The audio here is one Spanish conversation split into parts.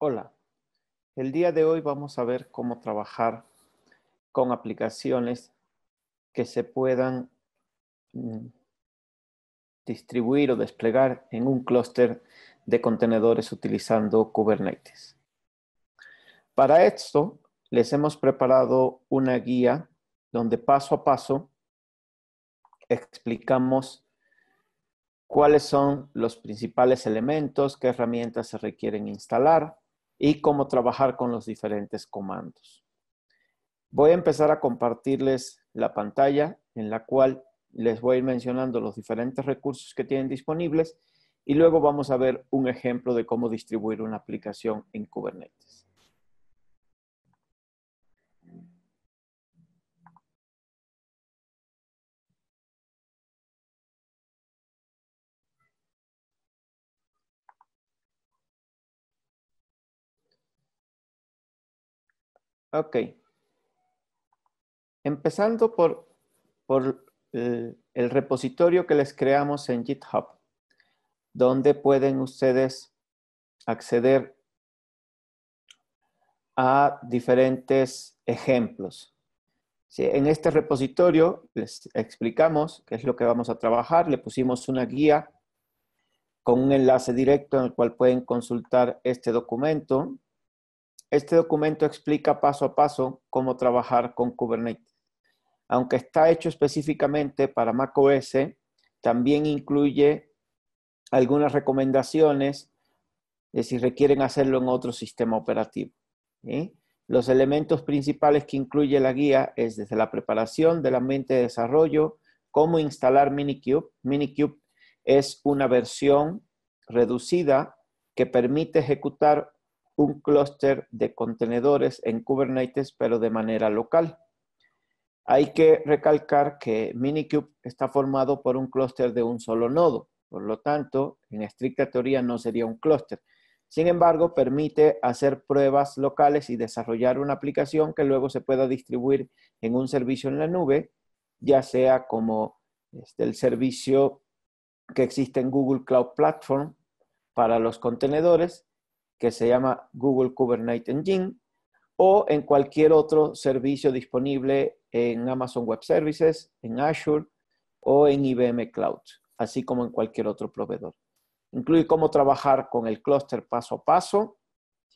Hola, el día de hoy vamos a ver cómo trabajar con aplicaciones que se puedan mm, distribuir o desplegar en un clúster de contenedores utilizando Kubernetes. Para esto, les hemos preparado una guía donde paso a paso explicamos cuáles son los principales elementos, qué herramientas se requieren instalar, y cómo trabajar con los diferentes comandos. Voy a empezar a compartirles la pantalla en la cual les voy a ir mencionando los diferentes recursos que tienen disponibles y luego vamos a ver un ejemplo de cómo distribuir una aplicación en Kubernetes. Ok. Empezando por, el, repositorio que les creamos en GitHub, donde pueden ustedes acceder a diferentes ejemplos. en este repositorio les explicamos qué es lo que vamos a trabajar, le pusimos una guía con un enlace directo en el cual pueden consultar este documento este documento explica paso a paso cómo trabajar con Kubernetes. Aunque está hecho específicamente para macOS, también incluye algunas recomendaciones de si requieren hacerlo en otro sistema operativo. Los elementos principales que incluye la guía es desde la preparación del ambiente de desarrollo, cómo instalar Minikube. Minikube es una versión reducida que permite ejecutar un clúster de contenedores en Kubernetes, pero de manera local. Hay que recalcar que Minikube está formado por un clúster de un solo nodo, por lo tanto, en estricta teoría no sería un clúster. Sin embargo, permite hacer pruebas locales y desarrollar una aplicación que luego se pueda distribuir en un servicio en la nube, ya sea como este, el servicio que existe en Google Cloud Platform para los contenedores que se llama Google Kubernetes Engine o en cualquier otro servicio disponible en Amazon Web Services, en Azure o en IBM Cloud, así como en cualquier otro proveedor. Incluye cómo trabajar con el clúster paso a paso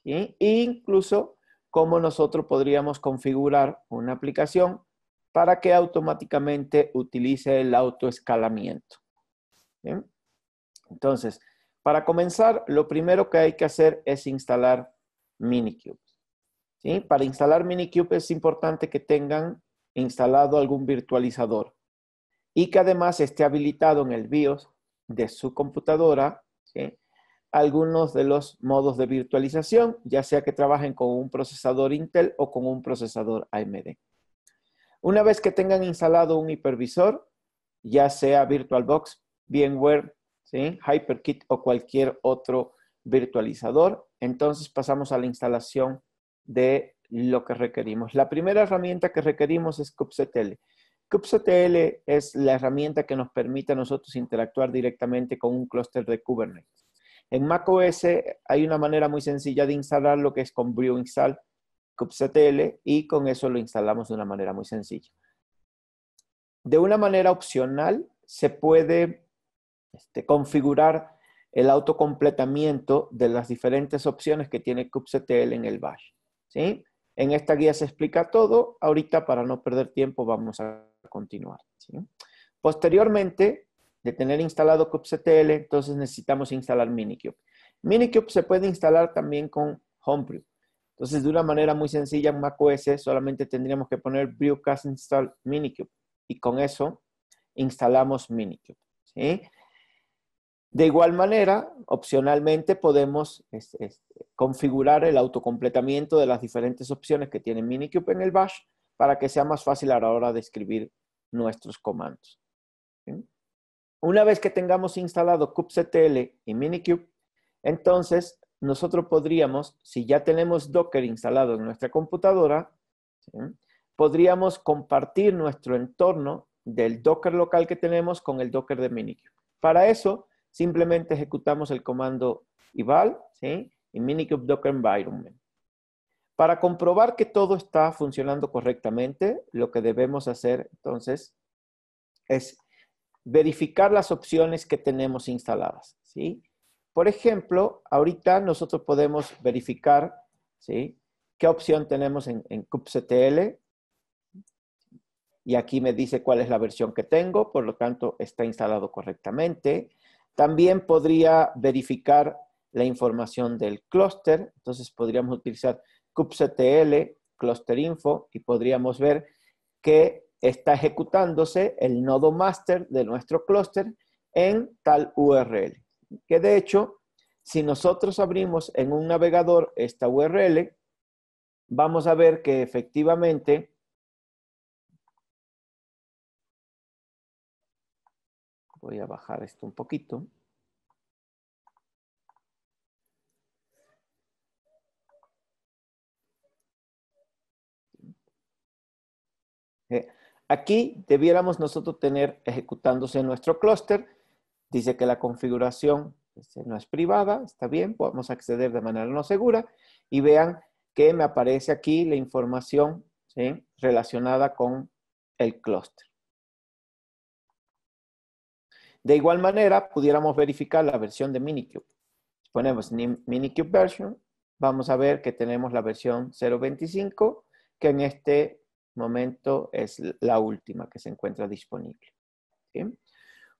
e incluso cómo nosotros podríamos configurar una aplicación para que automáticamente utilice el autoescalamiento. Entonces, para comenzar, lo primero que hay que hacer es instalar Minikube. Para instalar Minikube es importante que tengan instalado algún virtualizador y que además esté habilitado en el BIOS de su computadora algunos de los modos de virtualización, ya sea que trabajen con un procesador Intel o con un procesador AMD. Una vez que tengan instalado un hipervisor, ya sea VirtualBox, VMware, HyperKit o cualquier otro virtualizador. Entonces pasamos a la instalación de lo que requerimos. La primera herramienta que requerimos es kubectl. kubectl es la herramienta que nos permite a nosotros interactuar directamente con un clúster de Kubernetes. En macOS hay una manera muy sencilla de instalar lo que es con brew install kubectl y con eso lo instalamos de una manera muy sencilla. De una manera opcional se puede este, configurar el autocompletamiento de las diferentes opciones que tiene kubectl en el bash. ¿sí? En esta guía se explica todo. Ahorita, para no perder tiempo, vamos a continuar. ¿sí? Posteriormente, de tener instalado kubectl, entonces necesitamos instalar Minikube. Minikube se puede instalar también con Homebrew. Entonces, de una manera muy sencilla en macOS, solamente tendríamos que poner brewcast install minikube y con eso instalamos minikube. ¿sí? De igual manera, opcionalmente podemos configurar el autocompletamiento de las diferentes opciones que tiene Minikube en el bash para que sea más fácil a la hora de escribir nuestros comandos. Una vez que tengamos instalado kubectl y Minikube, entonces nosotros podríamos, si ya tenemos Docker instalado en nuestra computadora, podríamos compartir nuestro entorno del Docker local que tenemos con el Docker de Minikube. Para eso, simplemente ejecutamos el comando eval y en minikube docker environment. Para comprobar que todo está funcionando correctamente, lo que debemos hacer entonces es verificar las opciones que tenemos instaladas. Por ejemplo, ahorita nosotros podemos verificar qué opción tenemos en, en kubectl. Y aquí me dice cuál es la versión que tengo, por lo tanto está instalado correctamente. También podría verificar la información del clúster, entonces podríamos utilizar kubectl, cluster info, y podríamos ver que está ejecutándose el nodo master de nuestro clúster en tal URL. Que de hecho, si nosotros abrimos en un navegador esta URL, vamos a ver que efectivamente Voy a bajar esto un poquito. Eh, aquí debiéramos nosotros tener ejecutándose nuestro clúster. Dice que la configuración este, no es privada, está bien, podemos acceder de manera no segura. Y vean que me aparece aquí la información relacionada con el clúster. De igual manera, pudiéramos verificar la versión de Minikube. ponemos Minikube version, vamos a ver que tenemos la versión 0.25, que en este momento es la última que se encuentra disponible.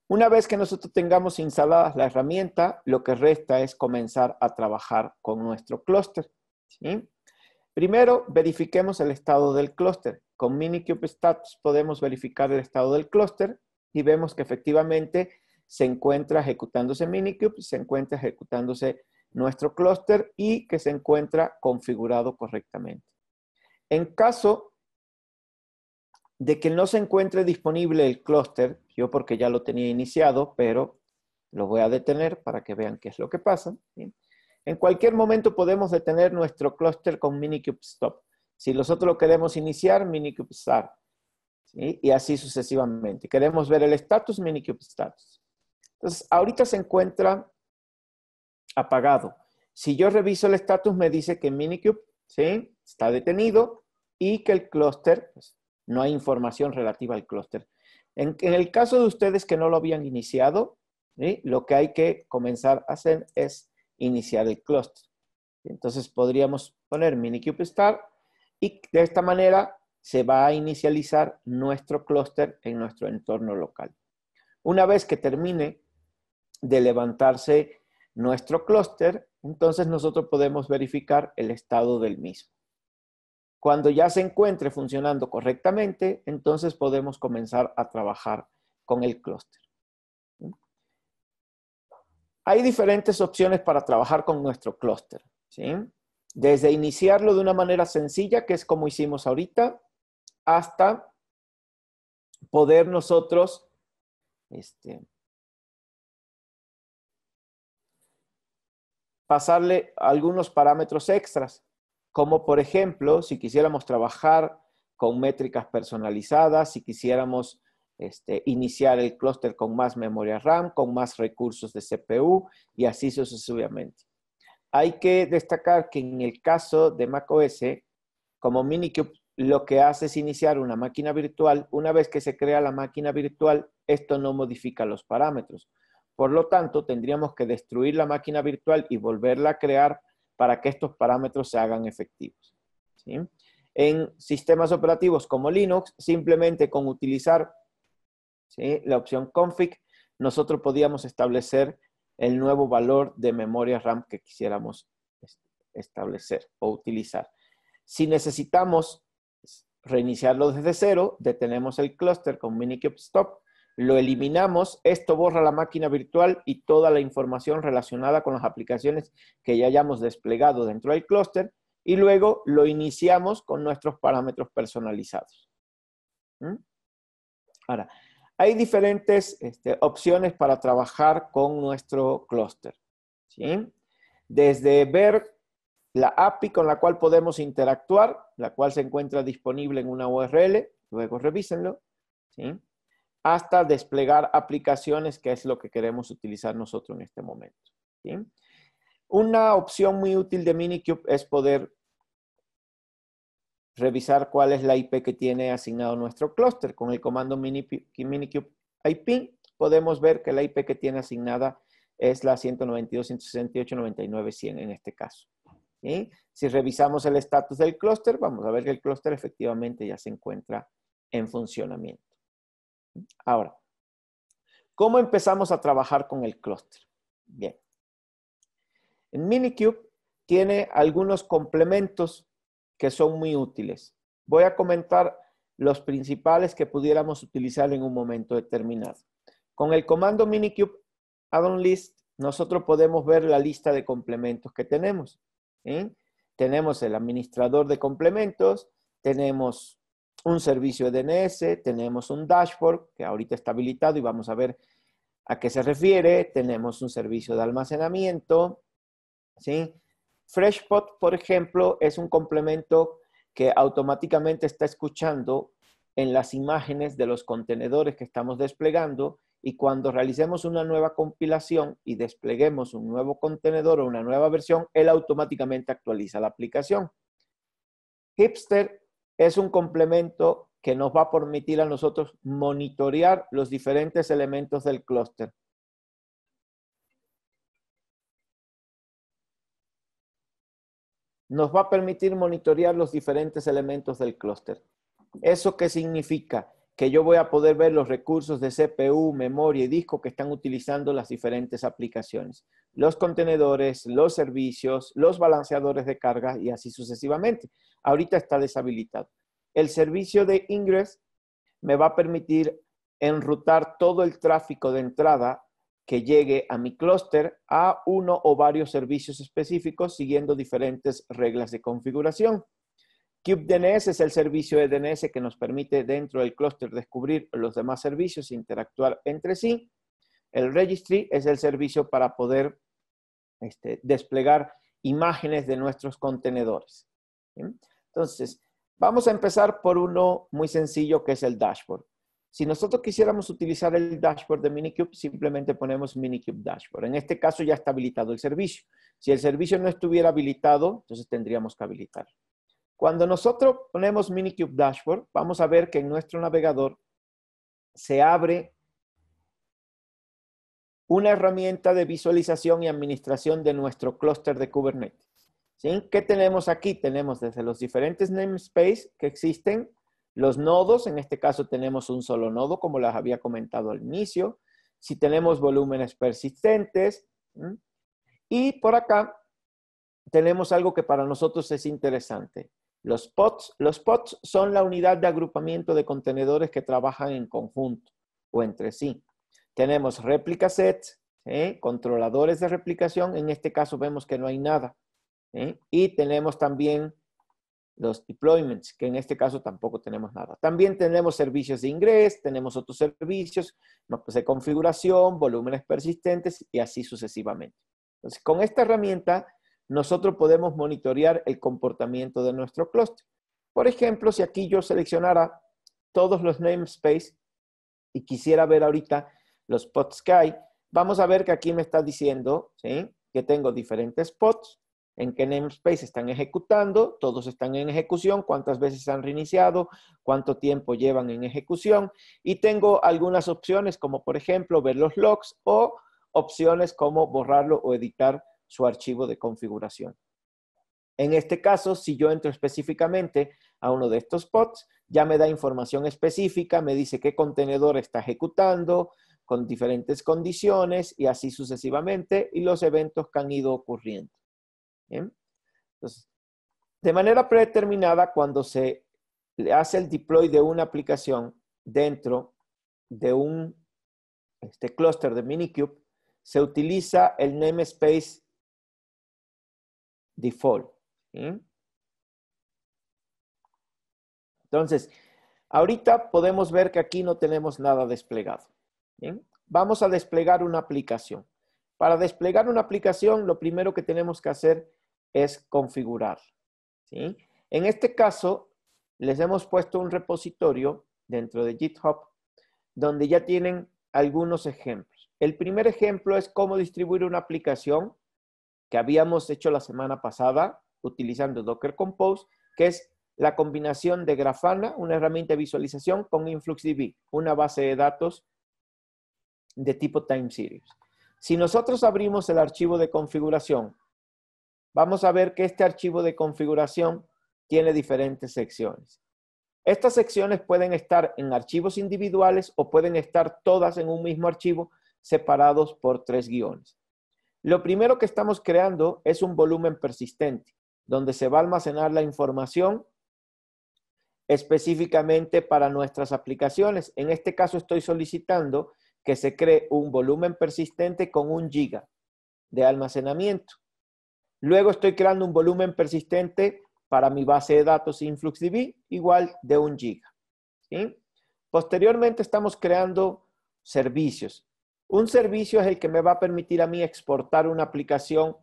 Una vez que nosotros tengamos instalada la herramienta, lo que resta es comenzar a trabajar con nuestro clúster. Primero, verifiquemos el estado del clúster. Con Minikube Status podemos verificar el estado del clúster y vemos que efectivamente se encuentra ejecutándose Minikube, se encuentra ejecutándose nuestro clúster y que se encuentra configurado correctamente. En caso de que no se encuentre disponible el clúster, yo porque ya lo tenía iniciado, pero lo voy a detener para que vean qué es lo que pasa. En cualquier momento podemos detener nuestro clúster con Minikube Stop. Si nosotros lo queremos iniciar, Minikube Start y así sucesivamente. Queremos ver el status minikube status. Entonces, ahorita se encuentra apagado. Si yo reviso el status, me dice que minikube ¿sí? está detenido y que el clúster, pues, no hay información relativa al clúster. En, el caso de ustedes que no lo habían iniciado, lo que hay que comenzar a hacer es iniciar el clúster. Entonces podríamos poner minikube start y de esta manera se va a inicializar nuestro clúster en nuestro entorno local. Una vez que termine de levantarse nuestro clúster, entonces nosotros podemos verificar el estado del mismo. Cuando ya se encuentre funcionando correctamente, entonces podemos comenzar a trabajar con el clúster. Hay diferentes opciones para trabajar con nuestro clúster. Desde iniciarlo de una manera sencilla, que es como hicimos ahorita, hasta poder nosotros este, pasarle algunos parámetros extras, como por ejemplo, si quisiéramos trabajar con métricas personalizadas, si quisiéramos este, iniciar el clúster con más memoria RAM, con más recursos de CPU y así sucesivamente. Hay que destacar que en el caso de macOS, como Minikube lo que hace es iniciar una máquina virtual. Una vez que se crea la máquina virtual, esto no modifica los parámetros. Por lo tanto, tendríamos que destruir la máquina virtual y volverla a crear para que estos parámetros se hagan efectivos. En sistemas operativos como Linux, simplemente con utilizar la opción config, nosotros podíamos establecer el nuevo valor de memoria RAM que quisiéramos establecer o utilizar. Si necesitamos reiniciarlo desde cero, detenemos el clúster con minikube stop, lo eliminamos, esto borra la máquina virtual y toda la información relacionada con las aplicaciones que ya hayamos desplegado dentro del clúster y luego lo iniciamos con nuestros parámetros personalizados. ¿Mm? Ahora, hay diferentes este, opciones para trabajar con nuestro clúster. Desde ver la API con la cual podemos interactuar, la cual se encuentra disponible en una URL, luego revísenlo, hasta desplegar aplicaciones, que es lo que queremos utilizar nosotros en este momento. Una opción muy útil de Minikube es poder revisar cuál es la IP que tiene asignado nuestro clúster. Con el comando Minikube IP podemos ver que la IP que tiene asignada es la 192.168.99.100 en este caso. Si revisamos el estatus del clúster, vamos a ver que el clúster efectivamente ya se encuentra en funcionamiento. Ahora, ¿cómo empezamos a trabajar con el clúster? Bien. En Minikube tiene algunos complementos que son muy útiles. Voy a comentar los principales que pudiéramos utilizar en un momento determinado. Con el comando minikube addon list, nosotros podemos ver la lista de complementos que tenemos. Tenemos el administrador de complementos, tenemos un servicio e DNS, tenemos un dashboard que ahorita está habilitado y vamos a ver a qué se refiere, tenemos un servicio de almacenamiento, Freshpot, por ejemplo, es un complemento que automáticamente está escuchando en las imágenes de los contenedores que estamos desplegando y cuando realicemos una nueva compilación y despleguemos un nuevo contenedor o una nueva versión, él automáticamente actualiza la aplicación. Hipster es un complemento que nos va a permitir a nosotros monitorear los diferentes elementos del clúster. Nos va a permitir monitorear los diferentes elementos del clúster. ¿Eso qué significa? que yo voy a poder ver los recursos de CPU, memoria y disco que están utilizando las diferentes aplicaciones, los contenedores, los servicios, los balanceadores de carga y así sucesivamente. Ahorita está deshabilitado. El servicio de ingress me va a permitir enrutar todo el tráfico de entrada que llegue a mi clúster a uno o varios servicios específicos siguiendo diferentes reglas de configuración. DNS es el servicio de DNS que nos permite dentro del clúster descubrir los demás servicios e interactuar entre sí. El Registry es el servicio para poder este, desplegar imágenes de nuestros contenedores. Entonces, vamos a empezar por uno muy sencillo que es el dashboard. Si nosotros quisiéramos utilizar el dashboard de Minikube, simplemente ponemos Minikube Dashboard. En este caso ya está habilitado el servicio. Si el servicio no estuviera habilitado, entonces tendríamos que habilitarlo. Cuando nosotros ponemos Minikube Dashboard, vamos a ver que en nuestro navegador se abre una herramienta de visualización y administración de nuestro clúster de Kubernetes. ¿Sí? ¿Qué tenemos aquí? Tenemos desde los diferentes namespace que existen, los nodos, en este caso tenemos un solo nodo, como les había comentado al inicio, si tenemos volúmenes persistentes, y por acá tenemos algo que para nosotros es interesante. Los pods los son la unidad de agrupamiento de contenedores que trabajan en conjunto o entre sí. Tenemos réplica sets, ¿eh? controladores de replicación, en este caso vemos que no hay nada. ¿eh? Y tenemos también los deployments, que en este caso tampoco tenemos nada. También tenemos servicios de ingreso, tenemos otros servicios, mapas de configuración, volúmenes persistentes y así sucesivamente. Entonces, con esta herramienta nosotros podemos monitorear el comportamiento de nuestro cluster. Por ejemplo, si aquí yo seleccionara todos los namespace y quisiera ver ahorita los pods que hay, vamos a ver que aquí me está diciendo ¿sí? que tengo diferentes pods, en qué namespace están ejecutando, todos están en ejecución, cuántas veces han reiniciado, cuánto tiempo llevan en ejecución y tengo algunas opciones como por ejemplo ver los logs o opciones como borrarlo o editar su archivo de configuración. En este caso, si yo entro específicamente a uno de estos pods, ya me da información específica, me dice qué contenedor está ejecutando, con diferentes condiciones y así sucesivamente, y los eventos que han ido ocurriendo. de manera predeterminada, cuando se hace el deploy de una aplicación dentro de un este clúster de Minikube, se utiliza el namespace default. Entonces, ahorita podemos ver que aquí no tenemos nada desplegado. Vamos a desplegar una aplicación. Para desplegar una aplicación, lo primero que tenemos que hacer es configurar. En este caso, les hemos puesto un repositorio dentro de GitHub donde ya tienen algunos ejemplos. El primer ejemplo es cómo distribuir una aplicación que habíamos hecho la semana pasada utilizando Docker Compose, que es la combinación de Grafana, una herramienta de visualización, con InfluxDB, una base de datos de tipo Time Series. Si nosotros abrimos el archivo de configuración, vamos a ver que este archivo de configuración tiene diferentes secciones. Estas secciones pueden estar en archivos individuales o pueden estar todas en un mismo archivo separados por tres guiones. Lo primero que estamos creando es un volumen persistente, donde se va a almacenar la información específicamente para nuestras aplicaciones. En este caso estoy solicitando que se cree un volumen persistente con un giga de almacenamiento. Luego estoy creando un volumen persistente para mi base de datos InfluxDB igual de un giga. Posteriormente estamos creando servicios. Un servicio es el que me va a permitir a mí exportar una aplicación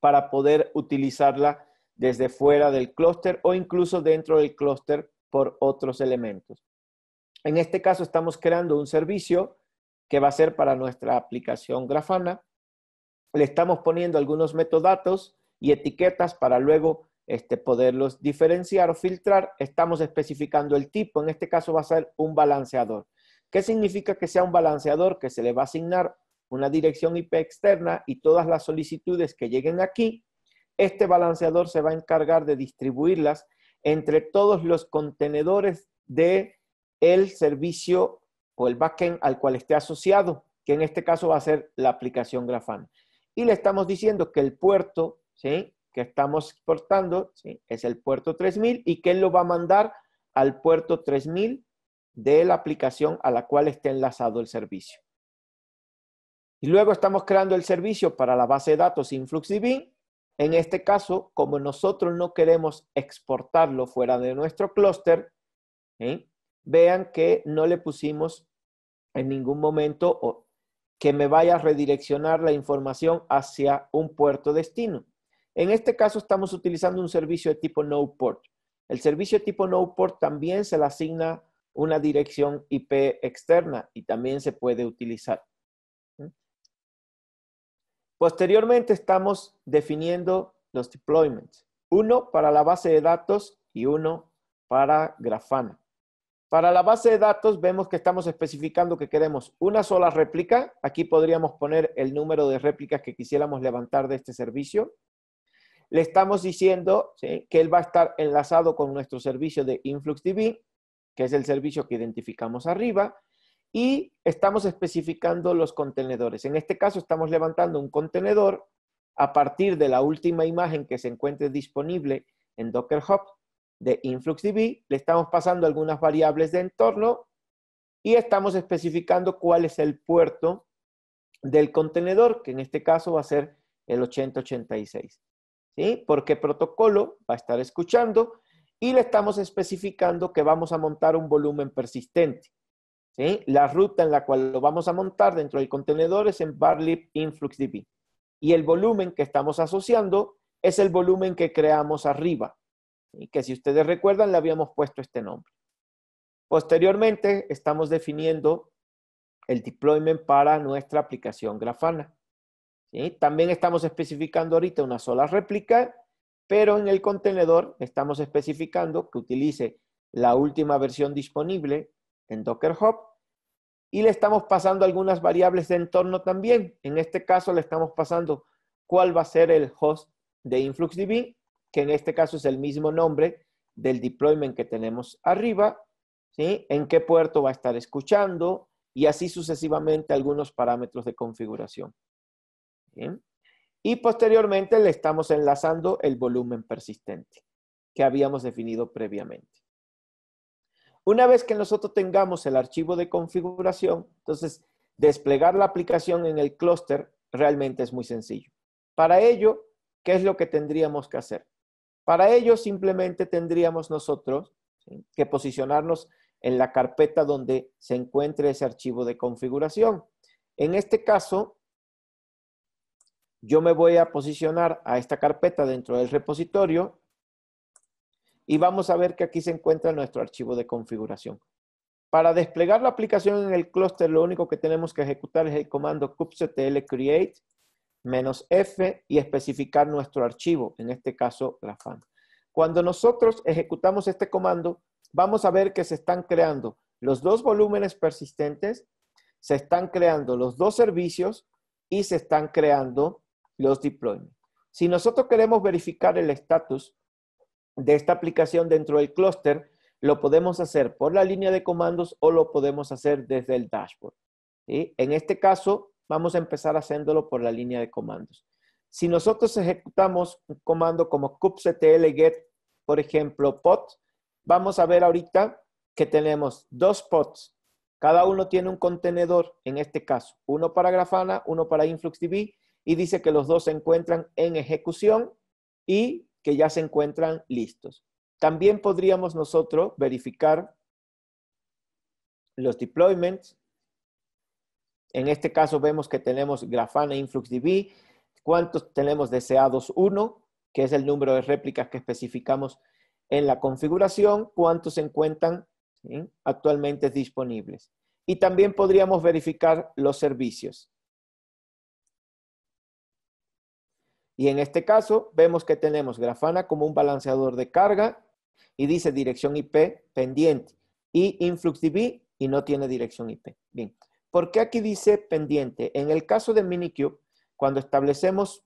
para poder utilizarla desde fuera del clúster o incluso dentro del clúster por otros elementos. En este caso estamos creando un servicio que va a ser para nuestra aplicación Grafana. Le estamos poniendo algunos metadatos y etiquetas para luego este, poderlos diferenciar o filtrar. Estamos especificando el tipo. En este caso va a ser un balanceador. ¿Qué significa que sea un balanceador que se le va a asignar una dirección IP externa y todas las solicitudes que lleguen aquí, este balanceador se va a encargar de distribuirlas entre todos los contenedores de el servicio o el backend al cual esté asociado, que en este caso va a ser la aplicación Grafana. Y le estamos diciendo que el puerto ¿sí? que estamos exportando ¿sí? es el puerto 3000 y que él lo va a mandar al puerto 3000 de la aplicación a la cual esté enlazado el servicio. Y luego estamos creando el servicio para la base de datos InfluxDB. En este caso, como nosotros no queremos exportarlo fuera de nuestro clúster, ¿eh? vean que no le pusimos en ningún momento que me vaya a redireccionar la información hacia un puerto destino. En este caso estamos utilizando un servicio de tipo no port. El servicio de tipo no port también se le asigna una dirección IP externa y también se puede utilizar. Posteriormente estamos definiendo los deployments. Uno para la base de datos y uno para Grafana. Para la base de datos vemos que estamos especificando que queremos una sola réplica. Aquí podríamos poner el número de réplicas que quisiéramos levantar de este servicio. Le estamos diciendo que él va a estar enlazado con nuestro servicio de InfluxDB que es el servicio que identificamos arriba, y estamos especificando los contenedores. En este caso estamos levantando un contenedor a partir de la última imagen que se encuentre disponible en Docker Hub de InfluxDB, le estamos pasando algunas variables de entorno y estamos especificando cuál es el puerto del contenedor, que en este caso va a ser el 8086. ¿sí? qué protocolo va a estar escuchando y le estamos especificando que vamos a montar un volumen persistente. ¿sí? La ruta en la cual lo vamos a montar dentro del contenedor es en Barlib InfluxDB. Y el volumen que estamos asociando es el volumen que creamos arriba, que si ustedes recuerdan le habíamos puesto este nombre. Posteriormente estamos definiendo el deployment para nuestra aplicación Grafana. ¿sí? También estamos especificando ahorita una sola réplica pero en el contenedor estamos especificando que utilice la última versión disponible en Docker Hub y le estamos pasando algunas variables de entorno también. En este caso le estamos pasando cuál va a ser el host de InfluxDB, que en este caso es el mismo nombre del deployment que tenemos arriba, ¿sí? en qué puerto va a estar escuchando y así sucesivamente algunos parámetros de configuración. Bien. Y posteriormente le estamos enlazando el volumen persistente que habíamos definido previamente. Una vez que nosotros tengamos el archivo de configuración, entonces desplegar la aplicación en el clúster realmente es muy sencillo. Para ello, ¿qué es lo que tendríamos que hacer? Para ello simplemente tendríamos nosotros que posicionarnos en la carpeta donde se encuentre ese archivo de configuración. En este caso, yo me voy a posicionar a esta carpeta dentro del repositorio y vamos a ver que aquí se encuentra nuestro archivo de configuración. Para desplegar la aplicación en el clúster, lo único que tenemos que ejecutar es el comando kubectl create "-f" y especificar nuestro archivo, en este caso la fan. Cuando nosotros ejecutamos este comando, vamos a ver que se están creando los dos volúmenes persistentes, se están creando los dos servicios y se están creando los deployments. Si nosotros queremos verificar el estatus de esta aplicación dentro del clúster, lo podemos hacer por la línea de comandos o lo podemos hacer desde el dashboard. ¿sí? En este caso, vamos a empezar haciéndolo por la línea de comandos. Si nosotros ejecutamos un comando como kubectl get, por ejemplo, pod, vamos a ver ahorita que tenemos dos pods. Cada uno tiene un contenedor, en este caso, uno para Grafana, uno para InfluxDB, y dice que los dos se encuentran en ejecución y que ya se encuentran listos. También podríamos nosotros verificar los deployments. En este caso vemos que tenemos Grafana e InfluxDB. ¿Cuántos tenemos deseados? Uno, que es el número de réplicas que especificamos en la configuración. ¿Cuántos se encuentran actualmente disponibles? Y también podríamos verificar los servicios. Y en este caso vemos que tenemos grafana como un balanceador de carga y dice dirección IP pendiente y InfluxDB y no tiene dirección IP. Bien, ¿por qué aquí dice pendiente? En el caso de Minikube, cuando establecemos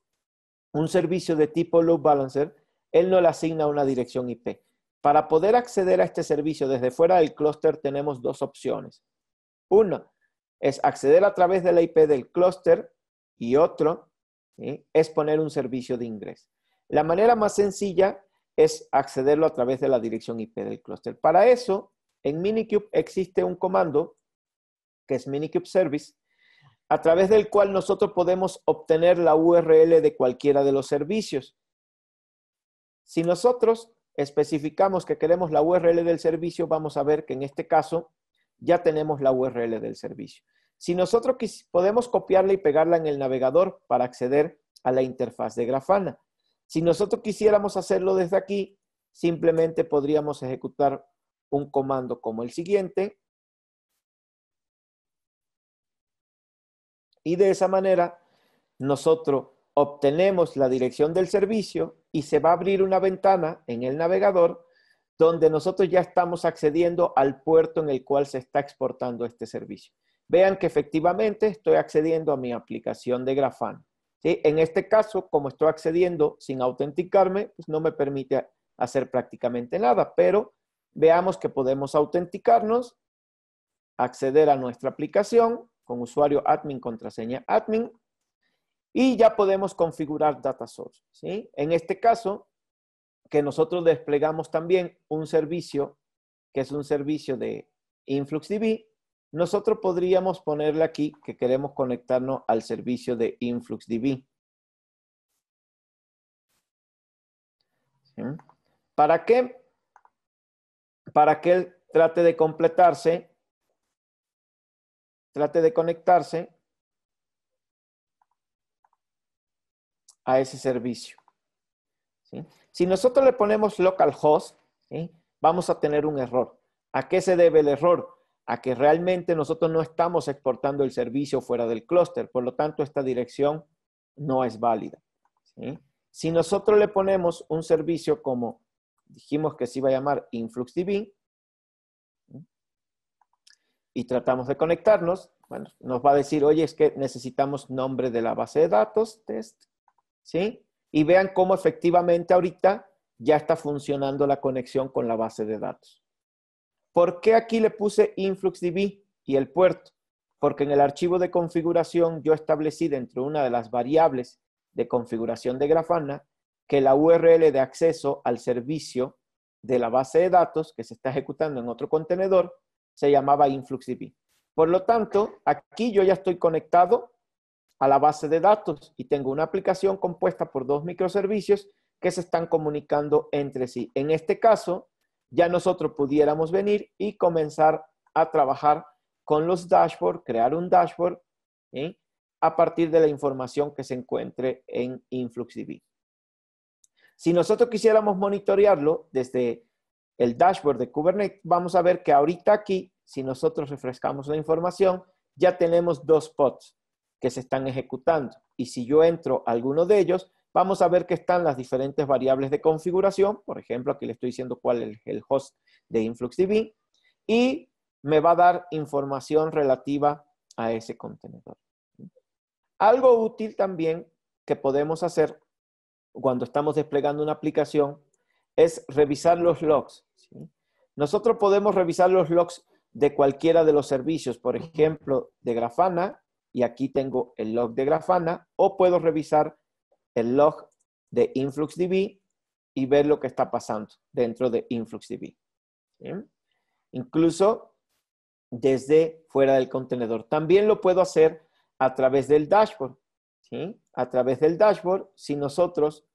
un servicio de tipo load balancer, él no le asigna una dirección IP. Para poder acceder a este servicio desde fuera del clúster tenemos dos opciones. Una es acceder a través de la IP del clúster y otro es poner un servicio de ingreso. La manera más sencilla es accederlo a través de la dirección IP del clúster. Para eso, en Minikube existe un comando que es Minikube Service, a través del cual nosotros podemos obtener la URL de cualquiera de los servicios. Si nosotros especificamos que queremos la URL del servicio, vamos a ver que en este caso ya tenemos la URL del servicio. Si nosotros podemos copiarla y pegarla en el navegador para acceder a la interfaz de Grafana. Si nosotros quisiéramos hacerlo desde aquí, simplemente podríamos ejecutar un comando como el siguiente. Y de esa manera, nosotros obtenemos la dirección del servicio y se va a abrir una ventana en el navegador donde nosotros ya estamos accediendo al puerto en el cual se está exportando este servicio vean que efectivamente estoy accediendo a mi aplicación de Grafana. ¿sí? En este caso, como estoy accediendo sin autenticarme, pues no me permite hacer prácticamente nada, pero veamos que podemos autenticarnos, acceder a nuestra aplicación con usuario admin, contraseña admin, y ya podemos configurar data source. ¿sí? En este caso, que nosotros desplegamos también un servicio, que es un servicio de InfluxDB, nosotros podríamos ponerle aquí que queremos conectarnos al servicio de InfluxDB. ¿Para qué? Para que él trate de completarse, trate de conectarse a ese servicio. Si nosotros le ponemos localhost, vamos a tener un error. ¿A qué se debe el error? a que realmente nosotros no estamos exportando el servicio fuera del clúster, por lo tanto esta dirección no es válida. Si nosotros le ponemos un servicio como dijimos que se iba a llamar InfluxDB y tratamos de conectarnos, nos va a decir, oye, es que necesitamos nombre de la base de datos, test, ¿sí? Y vean cómo efectivamente ahorita ya está funcionando la conexión con la base de datos. ¿Por qué aquí le puse InfluxDB y el puerto? Porque en el archivo de configuración yo establecí dentro de una de las variables de configuración de Grafana que la URL de acceso al servicio de la base de datos que se está ejecutando en otro contenedor se llamaba InfluxDB. Por lo tanto, aquí yo ya estoy conectado a la base de datos y tengo una aplicación compuesta por dos microservicios que se están comunicando entre sí. En este caso, ya nosotros pudiéramos venir y comenzar a trabajar con los dashboards, crear un dashboard a partir de la información que se encuentre en InfluxDB. Si nosotros quisiéramos monitorearlo desde el dashboard de Kubernetes, vamos a ver que ahorita aquí, si nosotros refrescamos la información, ya tenemos dos pods que se están ejecutando. Y si yo entro alguno de ellos, Vamos a ver qué están las diferentes variables de configuración. Por ejemplo, aquí le estoy diciendo cuál es el host de InfluxDB. Y me va a dar información relativa a ese contenedor. Algo útil también que podemos hacer cuando estamos desplegando una aplicación es revisar los logs. Nosotros podemos revisar los logs de cualquiera de los servicios, por ejemplo, de Grafana, y aquí tengo el log de Grafana, o puedo revisar el log de InfluxDB y ver lo que está pasando dentro de InfluxDB. Incluso desde fuera del contenedor. También lo puedo hacer a través del dashboard. ¿Sí? A través del dashboard, si nosotros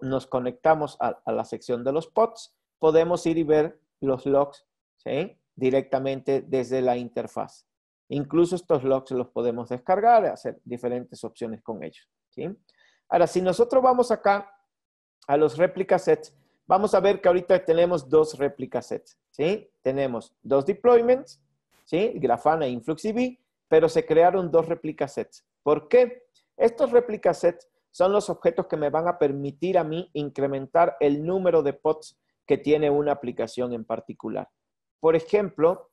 nos conectamos a, la sección de los pods, podemos ir y ver los logs directamente desde la interfaz. Incluso estos logs los podemos descargar, hacer diferentes opciones con ellos. ¿sí? Ahora, si nosotros vamos acá a los replica sets, vamos a ver que ahorita tenemos dos réplica sets, ¿sí? Tenemos dos deployments, ¿sí? Grafana e InfluxDB, pero se crearon dos replica sets. ¿Por qué? Estos replica sets son los objetos que me van a permitir a mí incrementar el número de pods que tiene una aplicación en particular. Por ejemplo,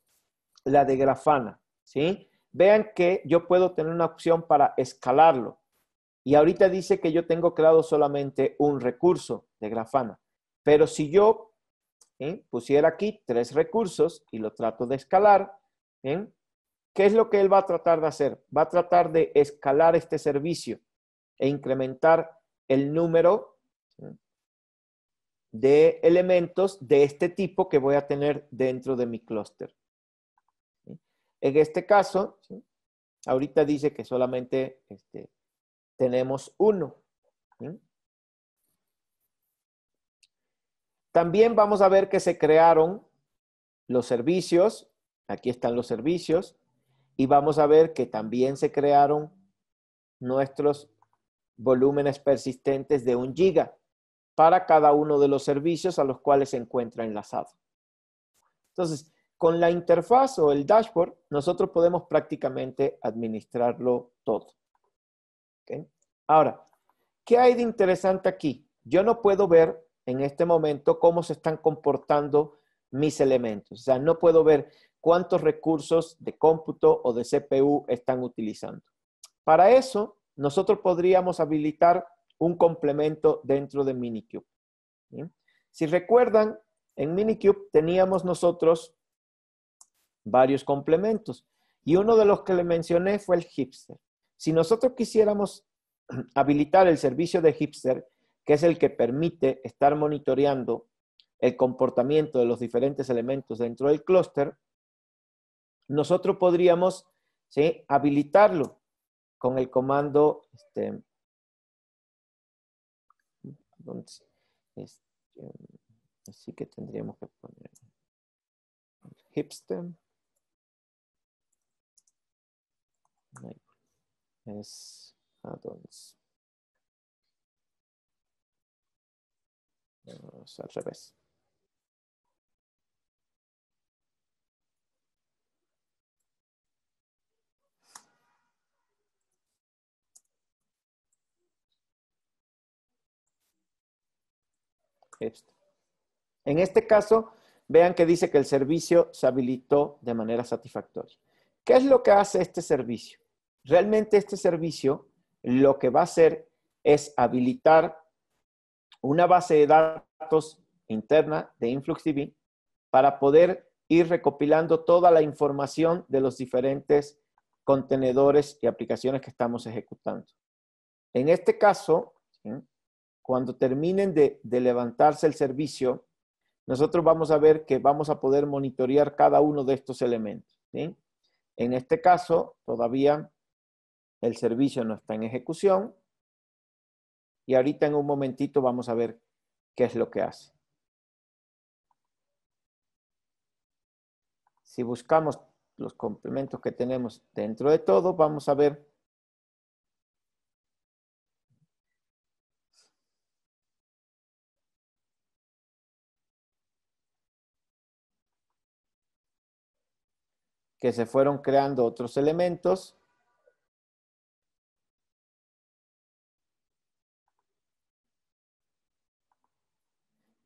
la de Grafana, ¿sí? Vean que yo puedo tener una opción para escalarlo. Y ahorita dice que yo tengo creado solamente un recurso de grafana. Pero si yo ¿eh? pusiera aquí tres recursos y lo trato de escalar, ¿eh? ¿qué es lo que él va a tratar de hacer? Va a tratar de escalar este servicio e incrementar el número ¿eh? de elementos de este tipo que voy a tener dentro de mi clúster. En este caso, ahorita dice que solamente este, tenemos uno. También vamos a ver que se crearon los servicios. Aquí están los servicios. Y vamos a ver que también se crearon nuestros volúmenes persistentes de un giga para cada uno de los servicios a los cuales se encuentra enlazado. Entonces, con la interfaz o el dashboard, nosotros podemos prácticamente administrarlo todo. Ahora, ¿qué hay de interesante aquí? Yo no puedo ver en este momento cómo se están comportando mis elementos. O sea, no puedo ver cuántos recursos de cómputo o de CPU están utilizando. Para eso, nosotros podríamos habilitar un complemento dentro de Minikube. Si recuerdan, en Minikube teníamos nosotros varios complementos y uno de los que le mencioné fue el hipster. Si nosotros quisiéramos habilitar el servicio de hipster, que es el que permite estar monitoreando el comportamiento de los diferentes elementos dentro del clúster, nosotros podríamos habilitarlo con el comando este, este, así que tendríamos que poner hipster es al revés. En este caso, vean que dice que el servicio se habilitó de manera satisfactoria. ¿Qué es lo que hace este servicio? Realmente este servicio lo que va a hacer es habilitar una base de datos interna de InfluxDB para poder ir recopilando toda la información de los diferentes contenedores y aplicaciones que estamos ejecutando. En este caso, cuando terminen de, levantarse el servicio, nosotros vamos a ver que vamos a poder monitorear cada uno de estos elementos. En este caso, todavía el servicio no está en ejecución y ahorita en un momentito vamos a ver qué es lo que hace. Si buscamos los complementos que tenemos dentro de todo, vamos a ver que se fueron creando otros elementos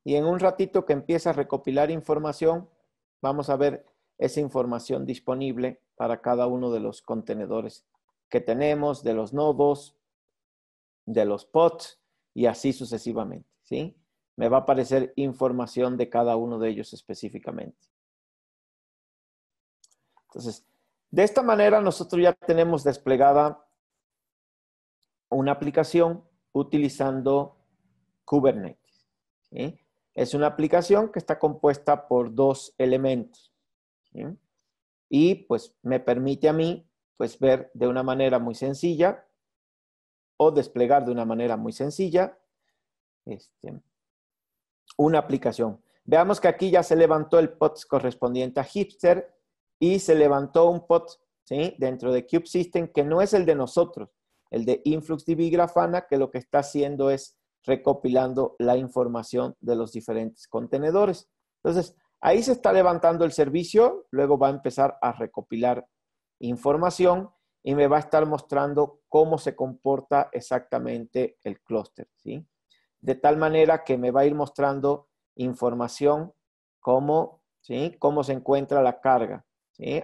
Y en un ratito que empieza a recopilar información, vamos a ver esa información disponible para cada uno de los contenedores que tenemos, de los nodos, de los pods y así sucesivamente, ¿sí? Me va a aparecer información de cada uno de ellos específicamente. Entonces, de esta manera nosotros ya tenemos desplegada una aplicación utilizando Kubernetes. ¿sí? Es una aplicación que está compuesta por dos elementos. Y pues me permite a mí pues ver de una manera muy sencilla o desplegar de una manera muy sencilla este, una aplicación. Veamos que aquí ya se levantó el pod correspondiente a Hipster y se levantó un pod dentro de Cube System que no es el de nosotros, el de InfluxDB Grafana, que lo que está haciendo es recopilando la información de los diferentes contenedores. Entonces, ahí se está levantando el servicio, luego va a empezar a recopilar información y me va a estar mostrando cómo se comporta exactamente el clúster, De tal manera que me va a ir mostrando información como, ¿sí? Cómo se encuentra la carga,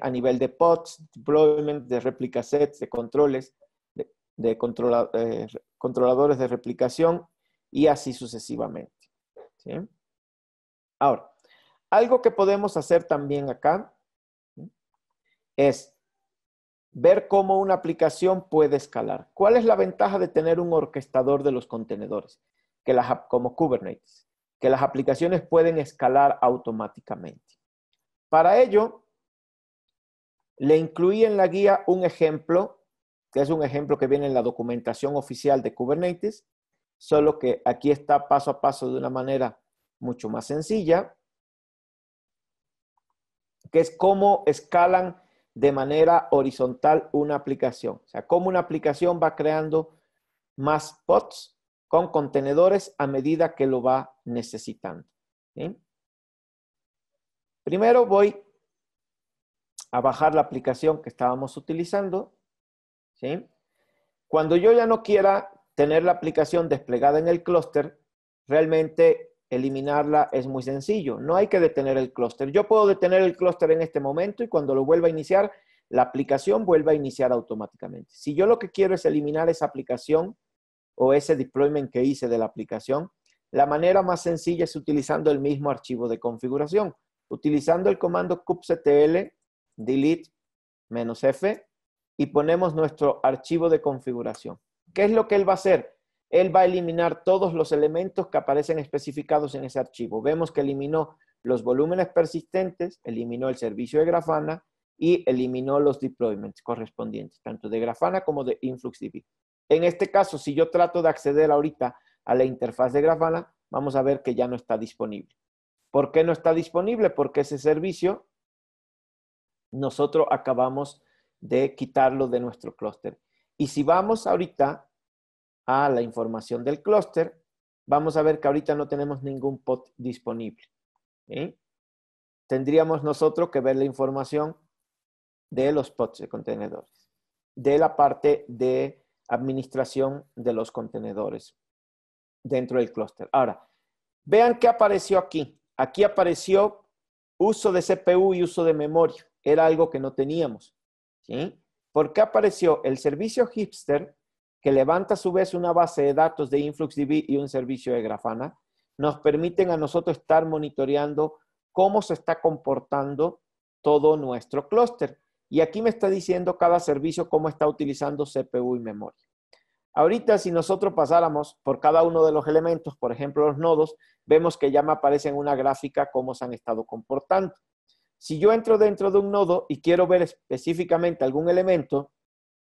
A nivel de pods, deployment, de replica sets, de controles, de, eh, controladores de replicación y así sucesivamente. Ahora, algo que podemos hacer también acá es ver cómo una aplicación puede escalar. ¿Cuál es la ventaja de tener un orquestador de los contenedores? Que las, como Kubernetes, que las aplicaciones pueden escalar automáticamente. Para ello, le incluí en la guía un ejemplo, que es un ejemplo que viene en la documentación oficial de Kubernetes, solo que aquí está paso a paso de una manera mucho más sencilla, que es cómo escalan de manera horizontal una aplicación. O sea, cómo una aplicación va creando más pods con contenedores a medida que lo va necesitando. Primero voy a bajar la aplicación que estábamos utilizando. Cuando yo ya no quiera tener la aplicación desplegada en el clúster, realmente eliminarla es muy sencillo. No hay que detener el clúster. Yo puedo detener el clúster en este momento y cuando lo vuelva a iniciar, la aplicación vuelva a iniciar automáticamente. Si yo lo que quiero es eliminar esa aplicación o ese deployment que hice de la aplicación, la manera más sencilla es utilizando el mismo archivo de configuración, utilizando el comando kubectl delete-f y ponemos nuestro archivo de configuración. ¿Qué es lo que él va a hacer? Él va a eliminar todos los elementos que aparecen especificados en ese archivo. Vemos que eliminó los volúmenes persistentes, eliminó el servicio de Grafana y eliminó los deployments correspondientes, tanto de Grafana como de InfluxDB. En este caso, si yo trato de acceder ahorita a la interfaz de Grafana, vamos a ver que ya no está disponible. ¿Por qué no está disponible? Porque ese servicio nosotros acabamos de quitarlo de nuestro clúster. Y si vamos ahorita a la información del clúster, vamos a ver que ahorita no tenemos ningún pod disponible. Tendríamos nosotros que ver la información de los pods de contenedores, de la parte de administración de los contenedores dentro del clúster. Ahora, vean qué apareció aquí. Aquí apareció uso de CPU y uso de memoria. Era algo que no teníamos. ¿sí? qué apareció el servicio hipster, que levanta a su vez una base de datos de InfluxDB y un servicio de Grafana, nos permiten a nosotros estar monitoreando cómo se está comportando todo nuestro clúster. Y aquí me está diciendo cada servicio cómo está utilizando CPU y memoria. Ahorita, si nosotros pasáramos por cada uno de los elementos, por ejemplo, los nodos, vemos que ya me aparece en una gráfica cómo se han estado comportando. Si yo entro dentro de un nodo y quiero ver específicamente algún elemento,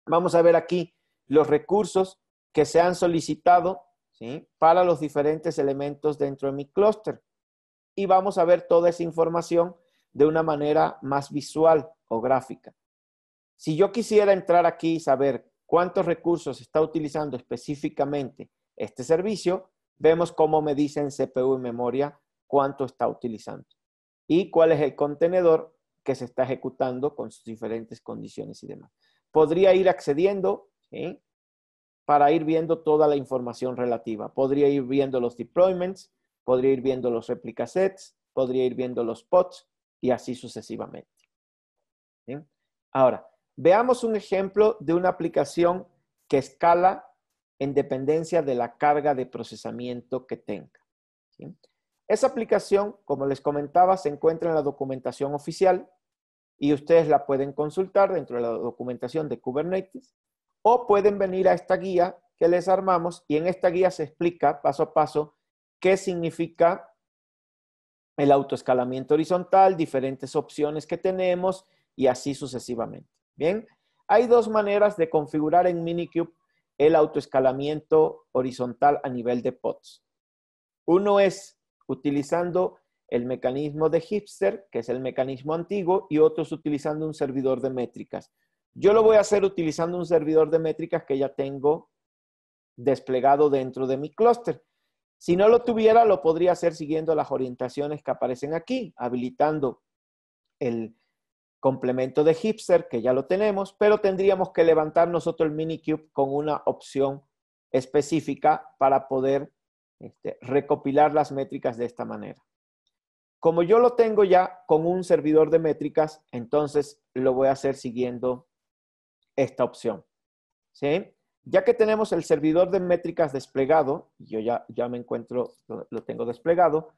vamos a ver aquí los recursos que se han solicitado para los diferentes elementos dentro de mi clúster. Y vamos a ver toda esa información de una manera más visual o gráfica. Si yo quisiera entrar aquí y saber cuántos recursos está utilizando específicamente este servicio, vemos cómo me dicen CPU y memoria cuánto está utilizando y cuál es el contenedor que se está ejecutando con sus diferentes condiciones y demás. Podría ir accediendo para ir viendo toda la información relativa. Podría ir viendo los deployments, podría ir viendo los replica sets, podría ir viendo los pods y así sucesivamente. Ahora, veamos un ejemplo de una aplicación que escala en dependencia de la carga de procesamiento que tenga. Esa aplicación, como les comentaba, se encuentra en la documentación oficial y ustedes la pueden consultar dentro de la documentación de Kubernetes o pueden venir a esta guía que les armamos y en esta guía se explica paso a paso qué significa el autoescalamiento horizontal, diferentes opciones que tenemos y así sucesivamente. Bien, hay dos maneras de configurar en Minikube el autoescalamiento horizontal a nivel de pods. Uno es utilizando el mecanismo de hipster, que es el mecanismo antiguo, y otros utilizando un servidor de métricas. Yo lo voy a hacer utilizando un servidor de métricas que ya tengo desplegado dentro de mi clúster. Si no lo tuviera, lo podría hacer siguiendo las orientaciones que aparecen aquí, habilitando el complemento de hipster, que ya lo tenemos, pero tendríamos que levantar nosotros el minikube con una opción específica para poder este, recopilar las métricas de esta manera. Como yo lo tengo ya con un servidor de métricas, entonces lo voy a hacer siguiendo esta opción. ¿Sí? Ya que tenemos el servidor de métricas desplegado, yo ya, ya me encuentro, lo tengo desplegado,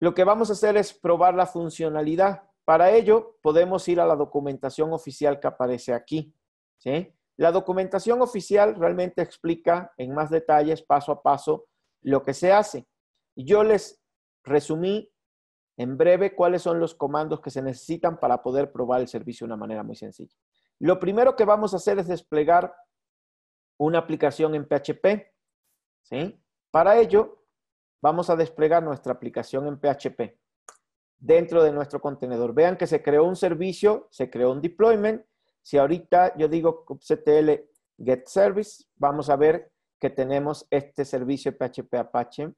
lo que vamos a hacer es probar la funcionalidad. Para ello, podemos ir a la documentación oficial que aparece aquí. ¿sí? La documentación oficial realmente explica en más detalles, paso a paso, lo que se hace. Yo les resumí en breve cuáles son los comandos que se necesitan para poder probar el servicio de una manera muy sencilla. Lo primero que vamos a hacer es desplegar una aplicación en PHP. ¿sí? Para ello, vamos a desplegar nuestra aplicación en PHP dentro de nuestro contenedor. Vean que se creó un servicio, se creó un deployment. Si ahorita yo digo ctl get service, vamos a ver que tenemos este servicio PHP Apache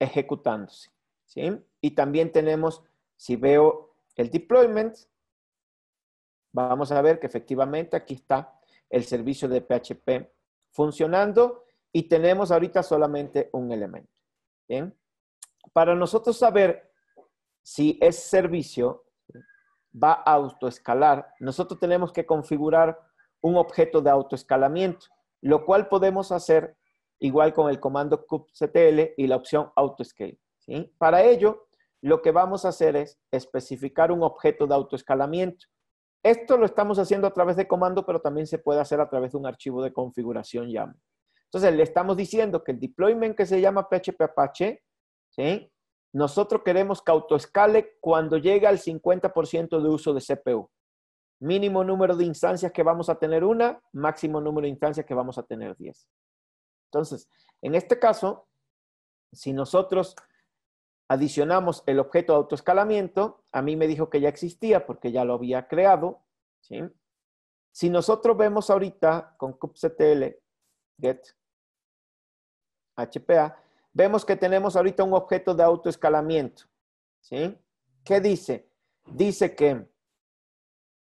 ejecutándose. ¿sí? Y también tenemos, si veo el deployment, vamos a ver que efectivamente aquí está el servicio de PHP funcionando y tenemos ahorita solamente un elemento. ¿bien? Para nosotros saber si ese servicio va a autoescalar, nosotros tenemos que configurar un objeto de autoescalamiento lo cual podemos hacer igual con el comando kubectl y la opción autoscale. ¿sí? Para ello, lo que vamos a hacer es especificar un objeto de autoescalamiento. Esto lo estamos haciendo a través de comando, pero también se puede hacer a través de un archivo de configuración YAML. Entonces, le estamos diciendo que el deployment que se llama PHP Apache, ¿sí? nosotros queremos que autoescale cuando llegue al 50% de uso de CPU. Mínimo número de instancias que vamos a tener una, máximo número de instancias que vamos a tener diez Entonces, en este caso, si nosotros adicionamos el objeto de autoescalamiento, a mí me dijo que ya existía porque ya lo había creado. ¿sí? Si nosotros vemos ahorita con kubectl get HPA, vemos que tenemos ahorita un objeto de autoescalamiento. ¿sí? ¿Qué dice? Dice que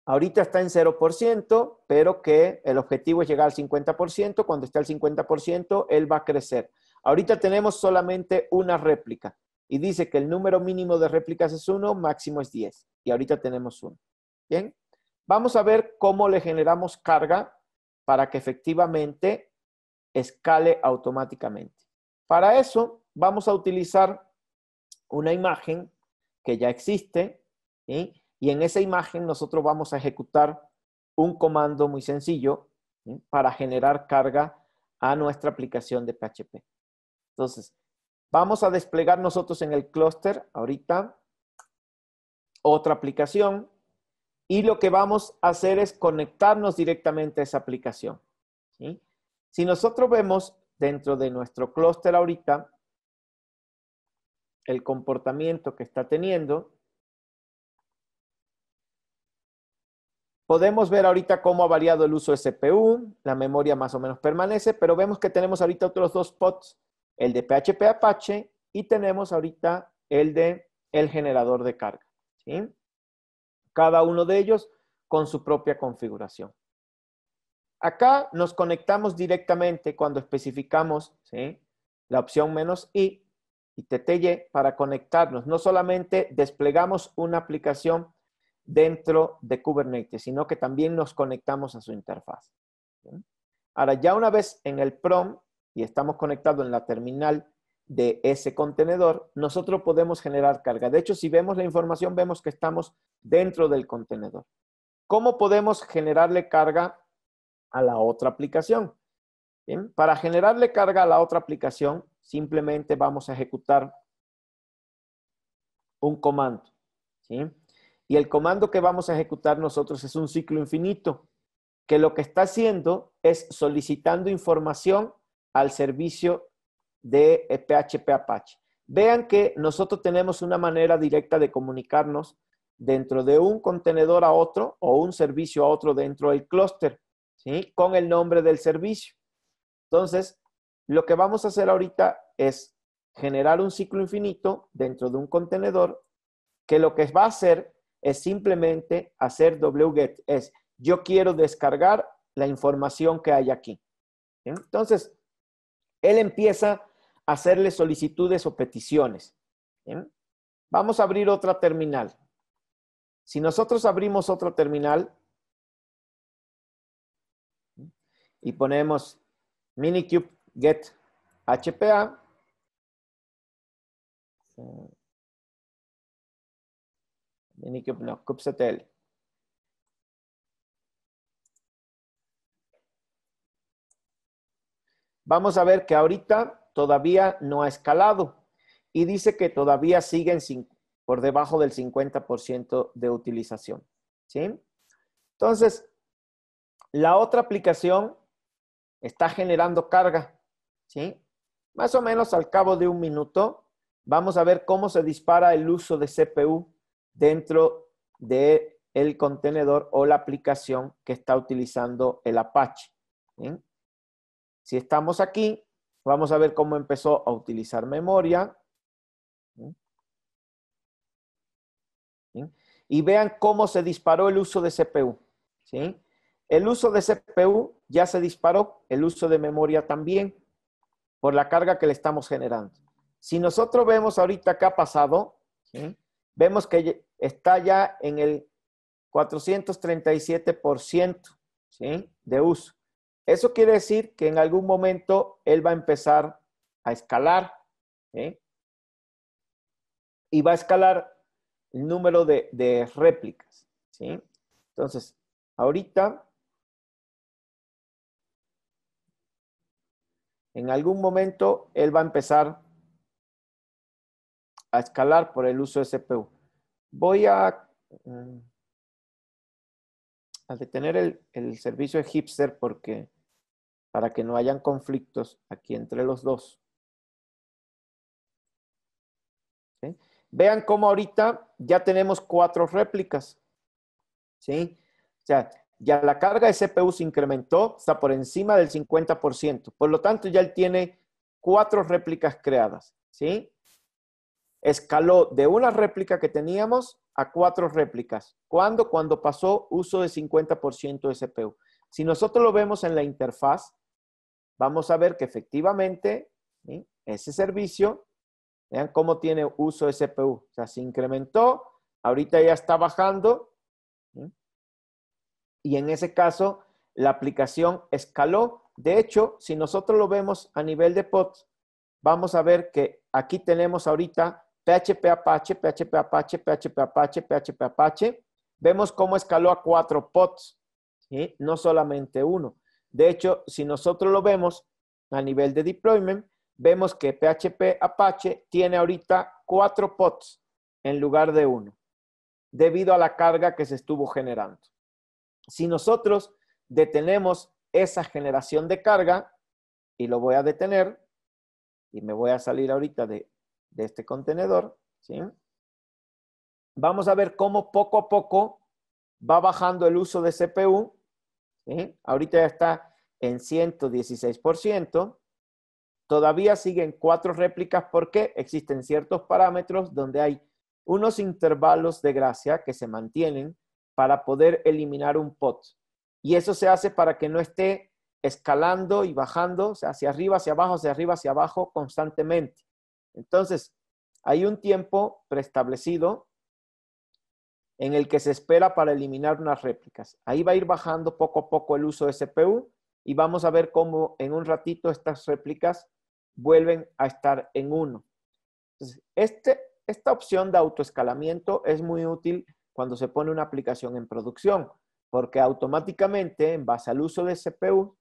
ahorita está en 0%, pero que el objetivo es llegar al 50%, cuando esté al 50%, él va a crecer. Ahorita tenemos solamente una réplica y dice que el número mínimo de réplicas es 1, máximo es 10 y ahorita tenemos 1. Bien, vamos a ver cómo le generamos carga para que efectivamente escale automáticamente. Para eso vamos a utilizar una imagen que ya existe y en esa imagen nosotros vamos a ejecutar un comando muy sencillo para generar carga a nuestra aplicación de PHP. Entonces, vamos a desplegar nosotros en el clúster ahorita otra aplicación y lo que vamos a hacer es conectarnos directamente a esa aplicación. Si nosotros vemos dentro de nuestro clúster ahorita el comportamiento que está teniendo, Podemos ver ahorita cómo ha variado el uso de CPU, la memoria más o menos permanece, pero vemos que tenemos ahorita otros dos pods, el de PHP Apache y tenemos ahorita el de el generador de carga. Cada uno de ellos con su propia configuración. Acá nos conectamos directamente cuando especificamos ¿sí? la opción menos "-i", y TTY para conectarnos. No solamente desplegamos una aplicación dentro de Kubernetes, sino que también nos conectamos a su interfaz. Ahora, ya una vez en el PROM y estamos conectados en la terminal de ese contenedor, nosotros podemos generar carga. De hecho, si vemos la información, vemos que estamos dentro del contenedor. ¿Cómo podemos generarle carga a la otra aplicación? para generarle carga a la otra aplicación, simplemente vamos a ejecutar un comando. ¿sí? Y el comando que vamos a ejecutar nosotros es un ciclo infinito, que lo que está haciendo es solicitando información al servicio de PHP Apache. Vean que nosotros tenemos una manera directa de comunicarnos dentro de un contenedor a otro o un servicio a otro dentro del clúster, ¿sí? con el nombre del servicio. Entonces, lo que vamos a hacer ahorita es generar un ciclo infinito dentro de un contenedor que lo que va a hacer es simplemente hacer wget, es yo quiero descargar la información que hay aquí. Entonces, él empieza a hacerle solicitudes o peticiones. Vamos a abrir otra terminal. Si nosotros abrimos otra terminal y ponemos minikube get hpa, pues, vamos a ver que ahorita todavía no ha escalado y dice que todavía siguen por debajo del 50% de utilización. ¿sí? Entonces, la otra aplicación está generando carga. ¿sí? Más o menos al cabo de un minuto, vamos a ver cómo se dispara el uso de CPU dentro del el contenedor o la aplicación que está utilizando el Apache. Si estamos aquí, vamos a ver cómo empezó a utilizar memoria. Y vean cómo se disparó el uso de CPU. El uso de CPU ya se disparó, el uso de memoria también, por la carga que le estamos generando. Si nosotros vemos ahorita qué ha pasado, vemos que está ya en el 437% ¿sí? de uso. Eso quiere decir que en algún momento él va a empezar a escalar y va a escalar el número de, réplicas. Entonces, ahorita, en algún momento él va a empezar a escalar por el uso de CPU. Voy a, eh, a detener el, servicio de hipster porque para que no hayan conflictos aquí entre los dos. Vean cómo ahorita ya tenemos cuatro réplicas. ¿Sí? O sea, ya la carga de CPU se incrementó, está por encima del 50%. Por lo tanto, ya él tiene cuatro réplicas creadas. ¿Sí? escaló de una réplica que teníamos a cuatro réplicas. ¿Cuándo? Cuando pasó uso de 50% de CPU. Si nosotros lo vemos en la interfaz, vamos a ver que efectivamente ese servicio, vean cómo tiene uso de CPU. O sea, se incrementó, ahorita ya está bajando. Y en ese caso, la aplicación escaló. De hecho, si nosotros lo vemos a nivel de pods, vamos a ver que aquí tenemos ahorita PHP Apache, PHP Apache, PHP Apache, PHP Apache. Vemos cómo escaló a cuatro pods, no solamente uno. De hecho, si nosotros lo vemos a nivel de deployment, vemos que PHP Apache tiene ahorita cuatro pods en lugar de uno, debido a la carga que se estuvo generando. Si nosotros detenemos esa generación de carga, y lo voy a detener, y me voy a salir ahorita de de este contenedor, Vamos a ver cómo poco a poco va bajando el uso de CPU, Ahorita ya está en 116%, todavía siguen cuatro réplicas porque existen ciertos parámetros donde hay unos intervalos de gracia que se mantienen para poder eliminar un pot. Y eso se hace para que no esté escalando y bajando, o sea, hacia arriba, hacia abajo, hacia arriba, hacia abajo constantemente. Entonces, hay un tiempo preestablecido en el que se espera para eliminar unas réplicas. Ahí va a ir bajando poco a poco el uso de CPU y vamos a ver cómo en un ratito estas réplicas vuelven a estar en uno. Este, esta opción de autoescalamiento es muy útil cuando se pone una aplicación en producción, porque automáticamente, en base al uso de CPU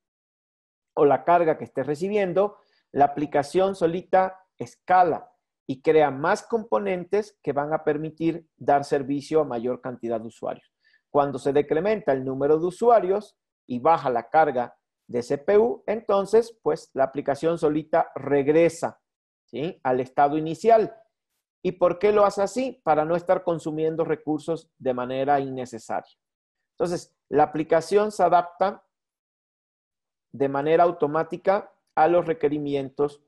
o la carga que esté recibiendo, la aplicación solita escala y crea más componentes que van a permitir dar servicio a mayor cantidad de usuarios. Cuando se decrementa el número de usuarios y baja la carga de CPU, entonces, pues la aplicación solita regresa al estado inicial. ¿Y por qué lo hace así? Para no estar consumiendo recursos de manera innecesaria. Entonces, la aplicación se adapta de manera automática a los requerimientos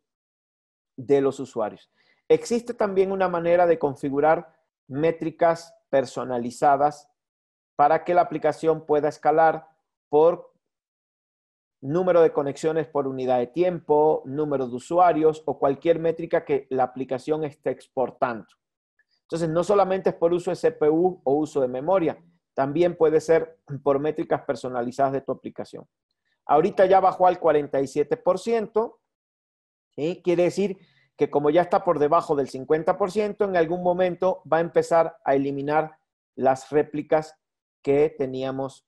de los usuarios. Existe también una manera de configurar métricas personalizadas para que la aplicación pueda escalar por número de conexiones por unidad de tiempo, número de usuarios o cualquier métrica que la aplicación esté exportando. Entonces, no solamente es por uso de CPU o uso de memoria, también puede ser por métricas personalizadas de tu aplicación. Ahorita ya bajó al 47%, Quiere decir que como ya está por debajo del 50%, en algún momento va a empezar a eliminar las réplicas que teníamos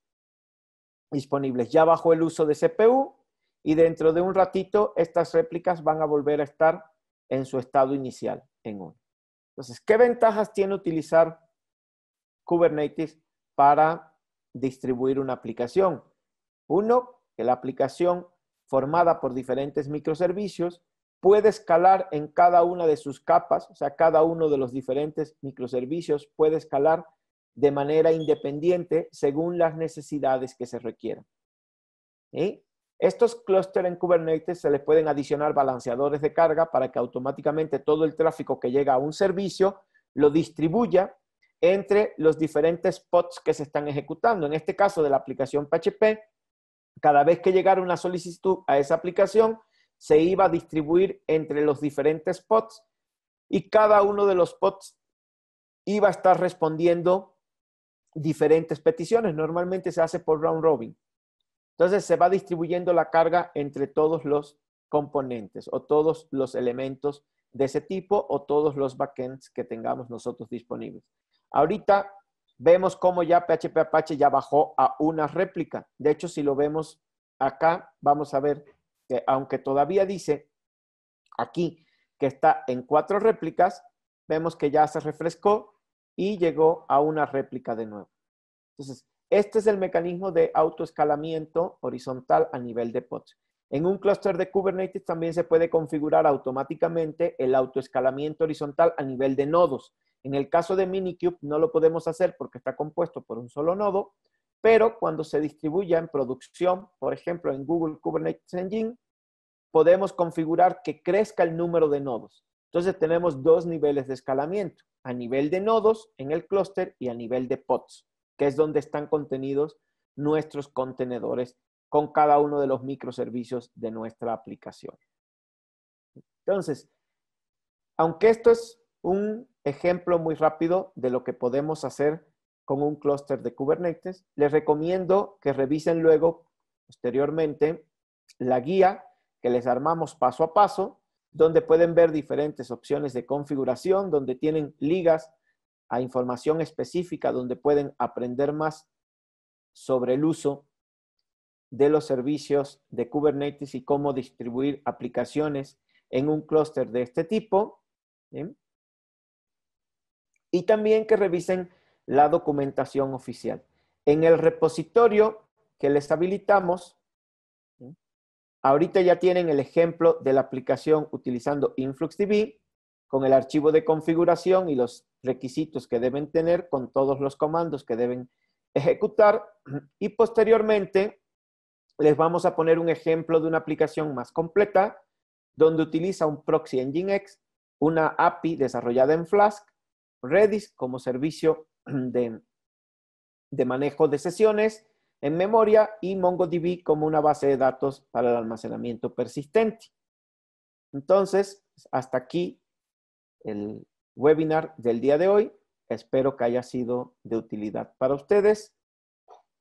disponibles. Ya bajo el uso de CPU y dentro de un ratito estas réplicas van a volver a estar en su estado inicial, en uno. Entonces, ¿qué ventajas tiene utilizar Kubernetes para distribuir una aplicación? Uno, que la aplicación formada por diferentes microservicios puede escalar en cada una de sus capas, o sea, cada uno de los diferentes microservicios puede escalar de manera independiente según las necesidades que se requieran. Estos clústeres en Kubernetes se les pueden adicionar balanceadores de carga para que automáticamente todo el tráfico que llega a un servicio lo distribuya entre los diferentes pods que se están ejecutando. En este caso de la aplicación PHP, cada vez que llegara una solicitud a esa aplicación, se iba a distribuir entre los diferentes pods y cada uno de los pods iba a estar respondiendo diferentes peticiones. Normalmente se hace por round robin. Entonces se va distribuyendo la carga entre todos los componentes o todos los elementos de ese tipo o todos los backends que tengamos nosotros disponibles. Ahorita vemos cómo ya PHP Apache ya bajó a una réplica. De hecho, si lo vemos acá, vamos a ver que aunque todavía dice aquí que está en cuatro réplicas, vemos que ya se refrescó y llegó a una réplica de nuevo. Entonces, este es el mecanismo de autoescalamiento horizontal a nivel de pods. En un clúster de Kubernetes también se puede configurar automáticamente el autoescalamiento horizontal a nivel de nodos. En el caso de Minikube no lo podemos hacer porque está compuesto por un solo nodo, pero cuando se distribuya en producción, por ejemplo, en Google Kubernetes Engine, podemos configurar que crezca el número de nodos. Entonces tenemos dos niveles de escalamiento, a nivel de nodos en el clúster y a nivel de pods, que es donde están contenidos nuestros contenedores con cada uno de los microservicios de nuestra aplicación. Entonces, aunque esto es un ejemplo muy rápido de lo que podemos hacer con un clúster de Kubernetes. Les recomiendo que revisen luego, posteriormente, la guía que les armamos paso a paso, donde pueden ver diferentes opciones de configuración, donde tienen ligas a información específica, donde pueden aprender más sobre el uso de los servicios de Kubernetes y cómo distribuir aplicaciones en un clúster de este tipo. Y también que revisen la documentación oficial. En el repositorio que les habilitamos, ahorita ya tienen el ejemplo de la aplicación utilizando InfluxDB con el archivo de configuración y los requisitos que deben tener con todos los comandos que deben ejecutar y posteriormente les vamos a poner un ejemplo de una aplicación más completa donde utiliza un proxy en Nginx, una API desarrollada en Flask, Redis como servicio de, manejo de sesiones en memoria y MongoDB como una base de datos para el almacenamiento persistente. Entonces, hasta aquí el webinar del día de hoy. Espero que haya sido de utilidad para ustedes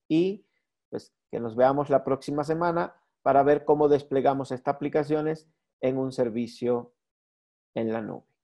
y pues que nos veamos la próxima semana para ver cómo desplegamos estas aplicaciones en un servicio en la nube.